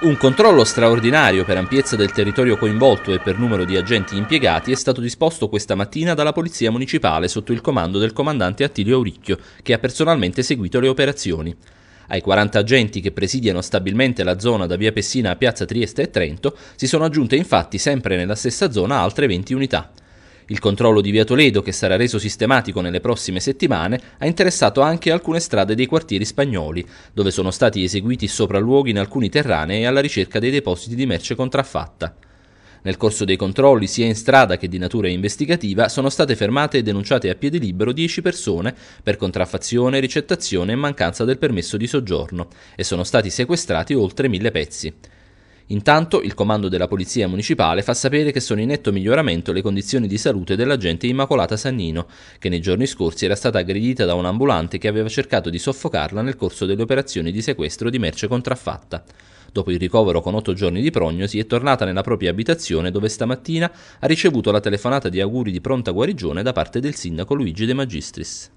Un controllo straordinario per ampiezza del territorio coinvolto e per numero di agenti impiegati è stato disposto questa mattina dalla Polizia Municipale sotto il comando del comandante Attilio Auricchio, che ha personalmente seguito le operazioni. Ai 40 agenti che presidiano stabilmente la zona da via Pessina a piazza Trieste e Trento si sono aggiunte infatti sempre nella stessa zona altre 20 unità. Il controllo di via Toledo, che sarà reso sistematico nelle prossime settimane, ha interessato anche alcune strade dei quartieri spagnoli, dove sono stati eseguiti sopralluoghi in alcuni terranei alla ricerca dei depositi di merce contraffatta. Nel corso dei controlli, sia in strada che di natura investigativa, sono state fermate e denunciate a piede libero 10 persone per contraffazione, ricettazione e mancanza del permesso di soggiorno e sono stati sequestrati oltre 1000 pezzi. Intanto il comando della Polizia Municipale fa sapere che sono in netto miglioramento le condizioni di salute dell'agente Immacolata Sannino, che nei giorni scorsi era stata aggredita da un ambulante che aveva cercato di soffocarla nel corso delle operazioni di sequestro di merce contraffatta. Dopo il ricovero con otto giorni di prognosi è tornata nella propria abitazione dove stamattina ha ricevuto la telefonata di auguri di pronta guarigione da parte del sindaco Luigi De Magistris.